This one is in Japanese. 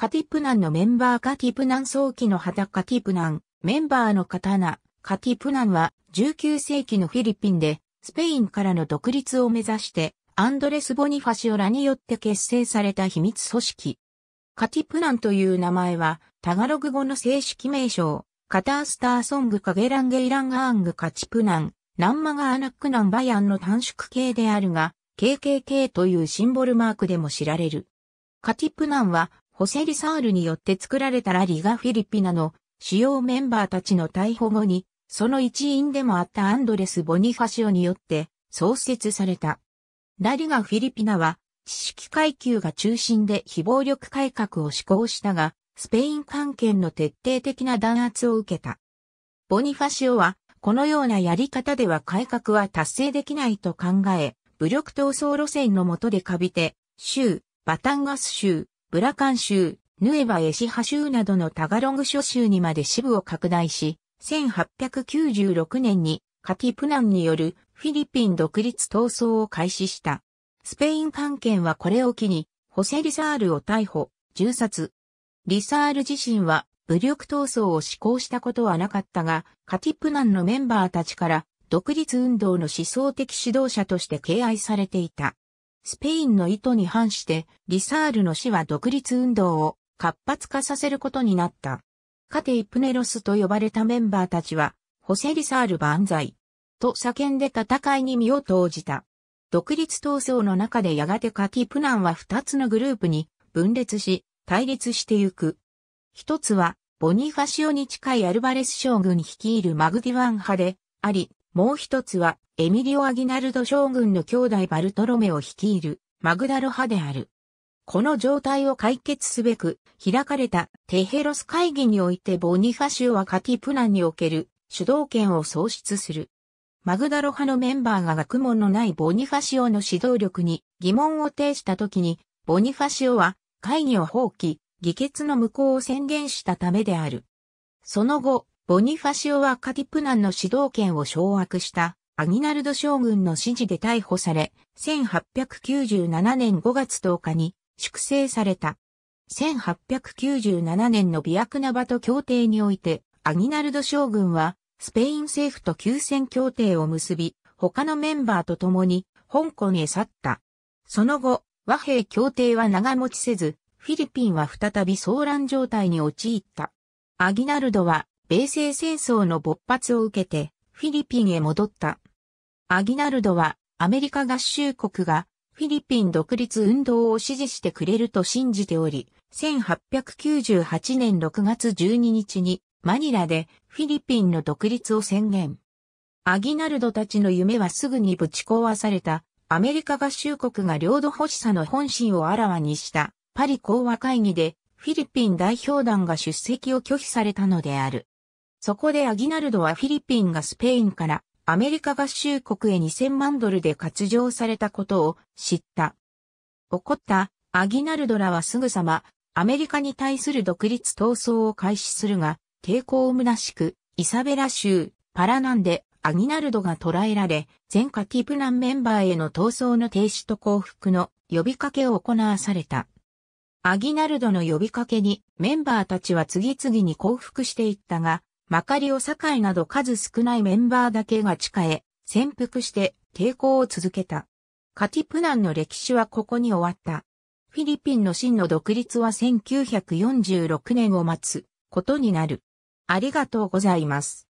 カティプナンのメンバーカティプナン早期の旗カティプナン、メンバーの刀、カティプナンは19世紀のフィリピンでスペインからの独立を目指してアンドレス・ボニファシオラによって結成された秘密組織。カティプナンという名前はタガログ語の正式名称、カタースターソングカゲランゲイランガーングカチプナン、ナンマガーナックナンバヤンの短縮形であるが、KKK というシンボルマークでも知られる。カティプナンはホセリサールによって作られたラリガ・フィリピナの主要メンバーたちの逮捕後に、その一員でもあったアンドレス・ボニファシオによって創設された。ラリガ・フィリピナは、知識階級が中心で非暴力改革を施行したが、スペイン関係の徹底的な弾圧を受けた。ボニファシオは、このようなやり方では改革は達成できないと考え、武力闘争路線の下でかびて、州、バタンガス州、ブラカン州、ヌエバエシハ州などのタガロング諸州にまで支部を拡大し、1896年にカティプナンによるフィリピン独立闘争を開始した。スペイン関係はこれを機に、ホセ・リサールを逮捕、銃殺。リサール自身は武力闘争を施行したことはなかったが、カティプナンのメンバーたちから独立運動の思想的指導者として敬愛されていた。スペインの意図に反して、リサールの死は独立運動を活発化させることになった。カテイプネロスと呼ばれたメンバーたちは、ホセリサール万歳、と叫んで戦いに身を投じた。独立闘争の中でやがてカティプナンは二つのグループに分裂し、対立してゆく。一つは、ボニファシオに近いアルバレス将軍率いるマグディワン派で、あり、もう一つは、エミリオ・アギナルド将軍の兄弟バルトロメを率いる、マグダロ派である。この状態を解決すべく、開かれたテヘロス会議においてボニファシオはカティプナンにおける主導権を創出する。マグダロ派のメンバーが学問のないボニファシオの指導力に疑問を呈した時に、ボニファシオは会議を放棄、議決の無効を宣言したためである。その後、ボニファシオはカティプナンの指導権を掌握したアギナルド将軍の指示で逮捕され、1897年5月10日に粛清された。1897年のビアクナバト協定において、アギナルド将軍は、スペイン政府と休戦協定を結び、他のメンバーと共に、香港へ去った。その後、和平協定は長持ちせず、フィリピンは再び騒乱状態に陥った。アギナルドは米西戦争の勃発を受けてフィリピンへ戻った。アギナルドはアメリカ合衆国がフィリピン独立運動を支持してくれると信じており、1898年6月12日にマニラでフィリピンの独立を宣言。アギナルドたちの夢はすぐにぶち壊されたアメリカ合衆国が領土欲しさの本心をあらわにしたパリ講和会議でフィリピン代表団が出席を拒否されたのである。そこでアギナルドはフィリピンがスペインからアメリカ合衆国へ2000万ドルで割譲されたことを知った。怒ったアギナルドらはすぐさまアメリカに対する独立闘争を開始するが、抵抗を虚しく、イサベラ州、パラナンでアギナルドが捕らえられ、全カティプナンメンバーへの闘争の停止と降伏の呼びかけを行わされた。アギナルドの呼びかけにメンバーたちは次々に降伏していったが、マカリオ、堺など数少ないメンバーだけが地下へ潜伏して抵抗を続けた。カティプナンの歴史はここに終わった。フィリピンの真の独立は1946年を待つことになる。ありがとうございます。